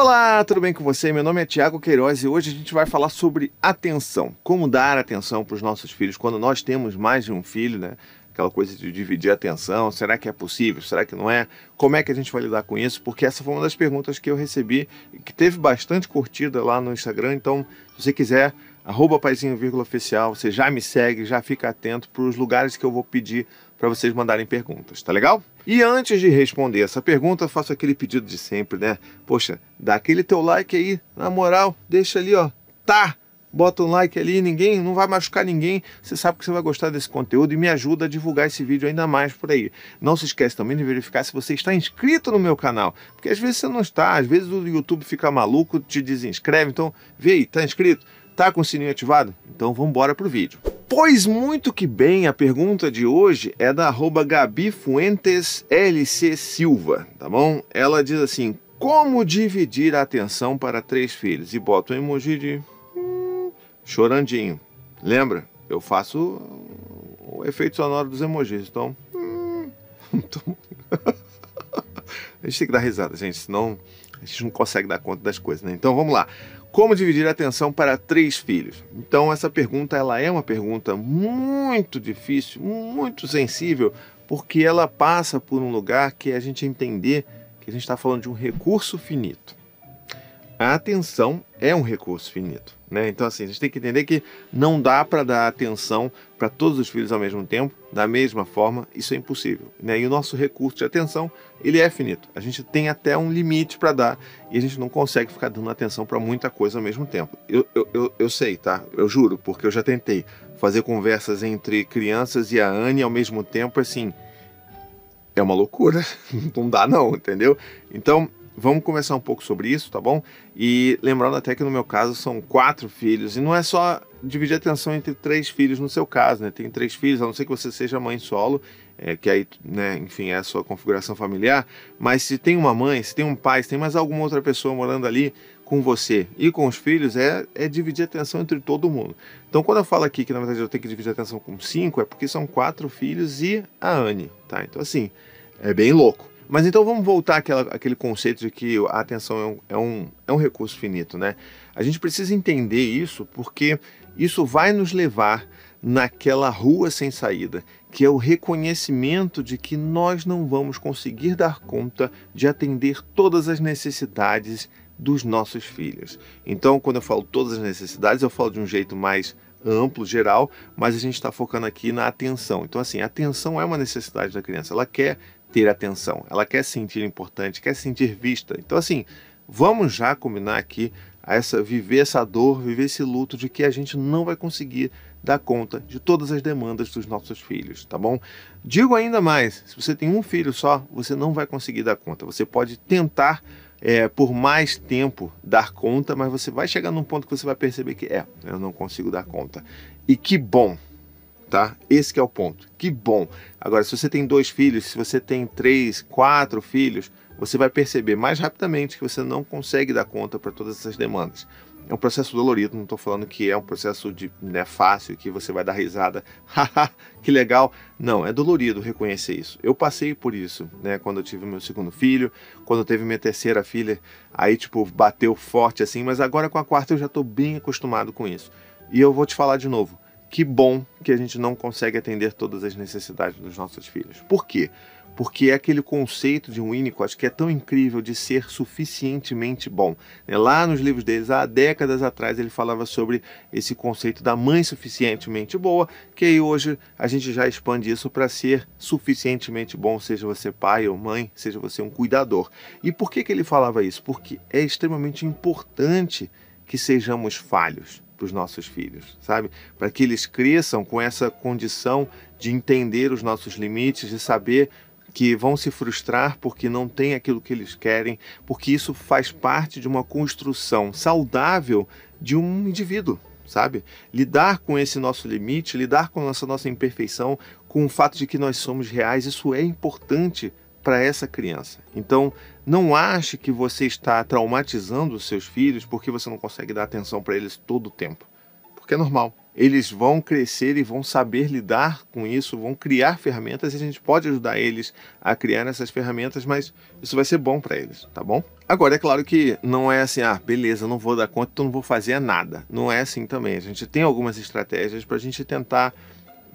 Olá, tudo bem com você? Meu nome é Tiago Queiroz e hoje a gente vai falar sobre atenção. Como dar atenção para os nossos filhos quando nós temos mais de um filho, né? Aquela coisa de dividir a atenção, será que é possível? Será que não é? Como é que a gente vai lidar com isso? Porque essa foi uma das perguntas que eu recebi, e que teve bastante curtida lá no Instagram, então se você quiser arroba paizinho, vírgula, oficial, você já me segue, já fica atento para os lugares que eu vou pedir para vocês mandarem perguntas, tá legal? E antes de responder essa pergunta, faço aquele pedido de sempre, né? Poxa, dá aquele teu like aí, na moral, deixa ali, ó, tá? Bota um like ali, ninguém, não vai machucar ninguém. Você sabe que você vai gostar desse conteúdo e me ajuda a divulgar esse vídeo ainda mais por aí. Não se esquece também de verificar se você está inscrito no meu canal, porque às vezes você não está, às vezes o YouTube fica maluco, te desinscreve. Então, vê aí, tá inscrito? Tá com o sininho ativado? Então vamos embora pro vídeo. Pois muito que bem, a pergunta de hoje é da arroba Gabi Fuentes LC Silva, tá bom? Ela diz assim, como dividir a atenção para três filhos? E bota um emoji de chorandinho. Lembra? Eu faço o efeito sonoro dos emojis, então... então... a gente tem que dar risada, gente, senão a gente não consegue dar conta das coisas, né? Então vamos lá. Como dividir a atenção para três filhos? Então essa pergunta ela é uma pergunta muito difícil, muito sensível, porque ela passa por um lugar que é a gente entender que a gente está falando de um recurso finito a atenção é um recurso finito. Né? Então, assim, a gente tem que entender que não dá para dar atenção para todos os filhos ao mesmo tempo, da mesma forma, isso é impossível. Né? E o nosso recurso de atenção, ele é finito. A gente tem até um limite para dar e a gente não consegue ficar dando atenção para muita coisa ao mesmo tempo. Eu, eu, eu, eu, sei, tá? Eu juro, porque eu já tentei fazer conversas entre crianças e a Anne ao mesmo tempo, assim, é uma loucura. não dá não, entendeu? Então, Vamos conversar um pouco sobre isso, tá bom? E lembrando até que no meu caso são quatro filhos, e não é só dividir a atenção entre três filhos no seu caso, né? Tem três filhos, a não ser que você seja mãe solo, é, que aí, né, enfim, é a sua configuração familiar, mas se tem uma mãe, se tem um pai, se tem mais alguma outra pessoa morando ali com você e com os filhos, é, é dividir a atenção entre todo mundo. Então, quando eu falo aqui que, na verdade, eu tenho que dividir a atenção com cinco, é porque são quatro filhos e a Anne, tá? Então, assim, é bem louco. Mas então vamos voltar àquela, àquele conceito de que a atenção é um, é, um, é um recurso finito, né? A gente precisa entender isso porque isso vai nos levar naquela rua sem saída, que é o reconhecimento de que nós não vamos conseguir dar conta de atender todas as necessidades dos nossos filhos. Então, quando eu falo todas as necessidades, eu falo de um jeito mais amplo, geral, mas a gente está focando aqui na atenção. Então, assim, a atenção é uma necessidade da criança. Ela quer ter atenção, ela quer sentir importante, quer sentir vista. Então, assim, vamos já combinar aqui a essa viver essa dor, viver esse luto de que a gente não vai conseguir dar conta de todas as demandas dos nossos filhos, tá bom? Digo ainda mais, se você tem um filho só, você não vai conseguir dar conta. Você pode tentar é, por mais tempo dar conta, mas você vai chegar num ponto que você vai perceber que é, eu não consigo dar conta. E que bom, tá? Esse é o ponto. Que bom. Agora, se você tem dois filhos, se você tem três, quatro filhos, você vai perceber mais rapidamente que você não consegue dar conta para todas essas demandas. É um processo dolorido, não estou falando que é um processo de né, fácil, que você vai dar risada, haha, que legal. Não, é dolorido reconhecer isso. Eu passei por isso, né? Quando eu tive meu segundo filho, quando eu teve minha terceira filha, aí tipo bateu forte assim, mas agora com a quarta eu já estou bem acostumado com isso. E eu vou te falar de novo que bom que a gente não consegue atender todas as necessidades dos nossos filhos. Por quê? Porque é aquele conceito de Winnicott que é tão incrível de ser suficientemente bom. É, lá nos livros deles, há décadas atrás, ele falava sobre esse conceito da mãe suficientemente boa, que aí hoje a gente já expande isso para ser suficientemente bom, seja você pai ou mãe, seja você um cuidador. E por que, que ele falava isso? Porque é extremamente importante que sejamos falhos para os nossos filhos, sabe? Para que eles cresçam com essa condição de entender os nossos limites, de saber que vão se frustrar porque não tem aquilo que eles querem, porque isso faz parte de uma construção saudável de um indivíduo, sabe? Lidar com esse nosso limite, lidar com essa nossa imperfeição, com o fato de que nós somos reais, isso é importante para essa criança. Então, não ache que você está traumatizando os seus filhos porque você não consegue dar atenção para eles todo o tempo. Porque é normal. Eles vão crescer e vão saber lidar com isso, vão criar ferramentas e a gente pode ajudar eles a criar essas ferramentas, mas isso vai ser bom para eles, tá bom? Agora, é claro que não é assim, ah, beleza, não vou dar conta, então não vou fazer nada. Não é assim também. A gente tem algumas estratégias para a gente tentar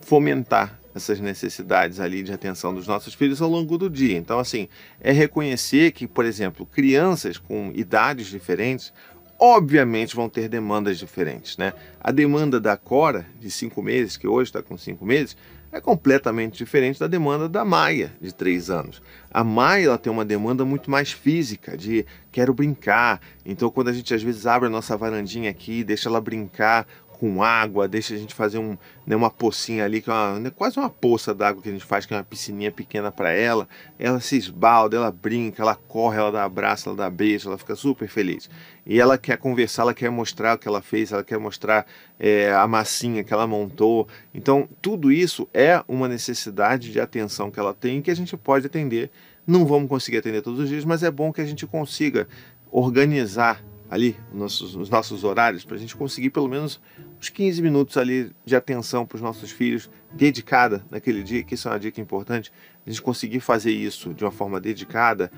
fomentar essas necessidades ali de atenção dos nossos filhos ao longo do dia. Então, assim, é reconhecer que, por exemplo, crianças com idades diferentes obviamente vão ter demandas diferentes, né? A demanda da Cora, de cinco meses, que hoje está com cinco meses, é completamente diferente da demanda da Maia, de três anos. A Maia ela tem uma demanda muito mais física, de quero brincar. Então, quando a gente às vezes abre a nossa varandinha aqui, deixa ela brincar, com água, deixa a gente fazer um, né, uma pocinha ali, que é uma, né, quase uma poça d'água que a gente faz, que é uma piscininha pequena para ela. Ela se esbalda, ela brinca, ela corre, ela dá abraço, ela dá beijo, ela fica super feliz. E ela quer conversar, ela quer mostrar o que ela fez, ela quer mostrar é, a massinha que ela montou. Então, tudo isso é uma necessidade de atenção que ela tem que a gente pode atender. Não vamos conseguir atender todos os dias, mas é bom que a gente consiga organizar ali os nossos, os nossos horários para a gente conseguir pelo menos uns 15 minutos ali de atenção para os nossos filhos, dedicada naquele dia, que isso é uma dica importante. A gente conseguir fazer isso de uma forma dedicada,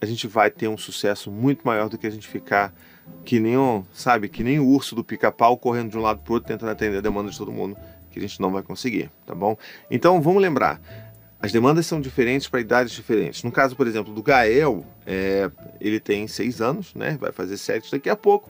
a gente vai ter um sucesso muito maior do que a gente ficar que nem um, sabe, que nem o urso do pica-pau correndo de um lado para outro tentando atender a demanda de todo mundo, que a gente não vai conseguir, tá bom? Então vamos lembrar, as demandas são diferentes para idades diferentes. No caso, por exemplo, do Gael, é, ele tem seis anos, né? Vai fazer sete daqui a pouco.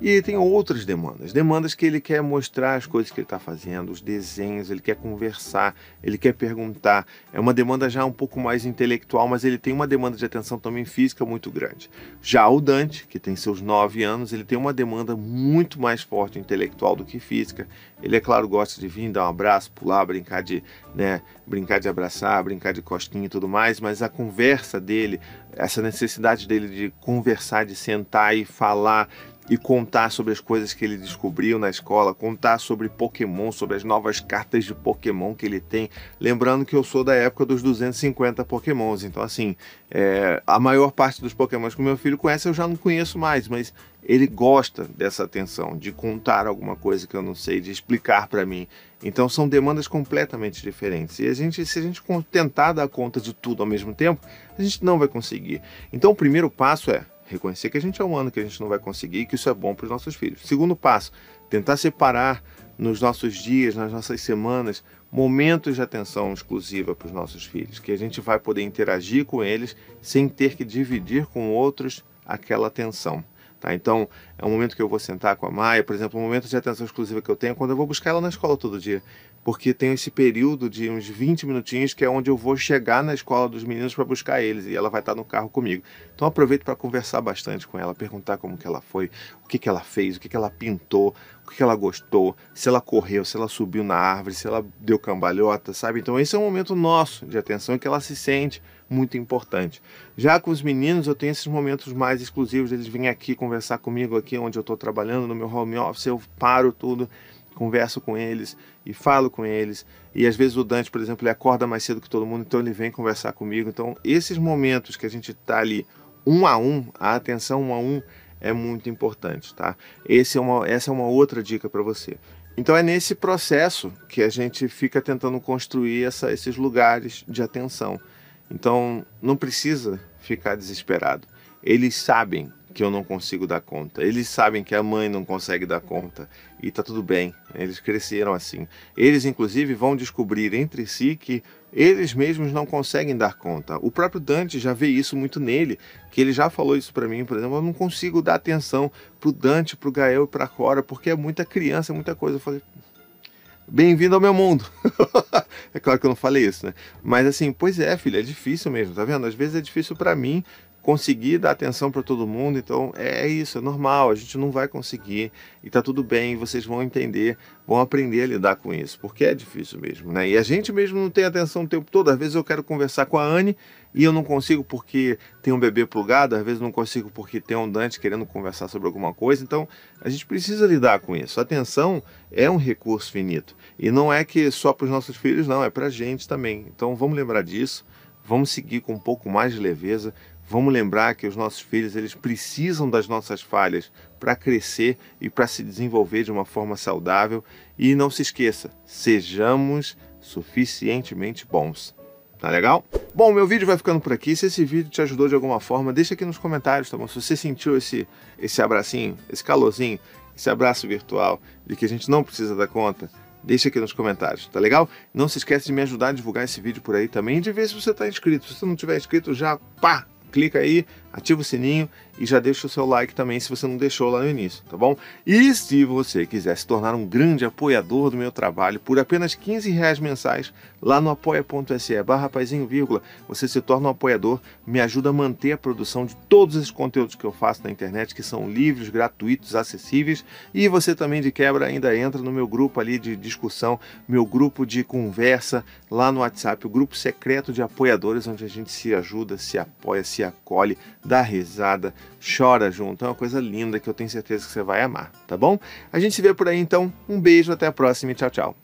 E tem outras demandas, demandas que ele quer mostrar as coisas que ele está fazendo, os desenhos, ele quer conversar, ele quer perguntar. É uma demanda já um pouco mais intelectual, mas ele tem uma demanda de atenção também física muito grande. Já o Dante, que tem seus nove anos, ele tem uma demanda muito mais forte intelectual do que física. Ele, é claro, gosta de vir, dar um abraço, pular, brincar de, né, brincar de abraçar, brincar de costinha e tudo mais, mas a conversa dele, essa necessidade dele de conversar, de sentar e falar, e contar sobre as coisas que ele descobriu na escola, contar sobre Pokémon, sobre as novas cartas de Pokémon que ele tem. Lembrando que eu sou da época dos 250 Pokémons, então assim, é, a maior parte dos Pokémons que meu filho conhece eu já não conheço mais, mas ele gosta dessa atenção, de contar alguma coisa que eu não sei, de explicar para mim. Então são demandas completamente diferentes. E a gente, se a gente tentar dar conta de tudo ao mesmo tempo, a gente não vai conseguir. Então o primeiro passo é reconhecer que a gente é humano, que a gente não vai conseguir, que isso é bom para os nossos filhos. Segundo passo, tentar separar nos nossos dias, nas nossas semanas, momentos de atenção exclusiva para os nossos filhos, que a gente vai poder interagir com eles sem ter que dividir com outros aquela atenção. Tá? Então, é um momento que eu vou sentar com a Maia, por exemplo, um momento de atenção exclusiva que eu tenho é quando eu vou buscar ela na escola todo dia. Porque tem esse período de uns 20 minutinhos que é onde eu vou chegar na escola dos meninos para buscar eles e ela vai estar tá no carro comigo. Então aproveito para conversar bastante com ela, perguntar como que ela foi, o que, que ela fez, o que, que ela pintou, o que ela gostou, se ela correu, se ela subiu na árvore, se ela deu cambalhota, sabe? Então esse é um momento nosso de atenção que ela se sente muito importante. Já com os meninos eu tenho esses momentos mais exclusivos, eles vêm aqui conversar comigo aqui onde eu estou trabalhando no meu home office, eu paro tudo, converso com eles e falo com eles. E às vezes o Dante, por exemplo, ele acorda mais cedo que todo mundo, então ele vem conversar comigo. Então esses momentos que a gente está ali um a um, a atenção um a um é muito importante, tá? Esse é uma, essa é uma outra dica para você. Então é nesse processo que a gente fica tentando construir essa, esses lugares de atenção. Então não precisa ficar desesperado. Eles sabem que eu não consigo dar conta. Eles sabem que a mãe não consegue dar conta e tá tudo bem. Eles cresceram assim. Eles inclusive vão descobrir entre si que eles mesmos não conseguem dar conta. O próprio Dante já vê isso muito nele, que ele já falou isso para mim, por exemplo, eu não consigo dar atenção pro Dante, pro Gael e pra Cora, porque é muita criança, é muita coisa. Eu falei, bem-vindo ao meu mundo. é claro que eu não falei isso, né? Mas assim, pois é, filho, é difícil mesmo, tá vendo? Às vezes é difícil para mim conseguir dar atenção para todo mundo. Então é, é isso, é normal, a gente não vai conseguir e tá tudo bem, vocês vão entender, vão aprender a lidar com isso, porque é difícil mesmo, né? E a gente mesmo não tem atenção o tempo todo. Às vezes eu quero conversar com a Anne e eu não consigo porque tem um bebê plugado, às vezes não consigo porque tem um Dante querendo conversar sobre alguma coisa. Então a gente precisa lidar com isso. A atenção é um recurso finito e não é que só para os nossos filhos, não, é para a gente também. Então vamos lembrar disso. Vamos seguir com um pouco mais de leveza, Vamos lembrar que os nossos filhos eles precisam das nossas falhas para crescer e para se desenvolver de uma forma saudável. E não se esqueça, sejamos suficientemente bons. Tá legal? Bom, meu vídeo vai ficando por aqui. Se esse vídeo te ajudou de alguma forma, deixa aqui nos comentários, tá bom? Se você sentiu esse, esse abracinho, esse calorzinho, esse abraço virtual de que a gente não precisa dar conta, deixa aqui nos comentários, tá legal? Não se esquece de me ajudar a divulgar esse vídeo por aí também e de ver se você está inscrito. Se você não tiver inscrito, já pá, clica aí, ativa o sininho e já deixa o seu like também se você não deixou lá no início, tá bom? E se você quiser se tornar um grande apoiador do meu trabalho por apenas 15 reais mensais lá no apoia.se barra vírgula, você se torna um apoiador, me ajuda a manter a produção de todos esses conteúdos que eu faço na internet, que são livres, gratuitos, acessíveis, e você também de quebra ainda entra no meu grupo ali de discussão, meu grupo de conversa lá no WhatsApp, o grupo secreto de apoiadores, onde a gente se ajuda, se apoia, se acolhe, dá risada, chora junto. É uma coisa linda que eu tenho certeza que você vai amar, tá bom? A gente se vê por aí então. Um beijo, até a próxima e tchau, tchau.